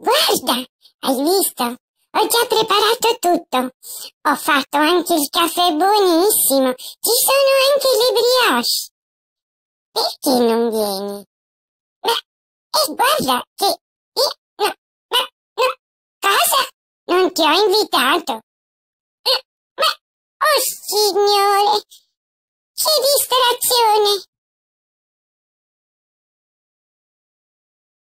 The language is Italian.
Guarda, hai visto? Ho già preparato tutto. Ho fatto anche il caffè buonissimo. Ci sono anche le brioche. Perché non vieni? Ma, e guarda che io, no, ma, no, cosa? Non ti ho invitato. Ma, eh, ma oh signore, che distrazione!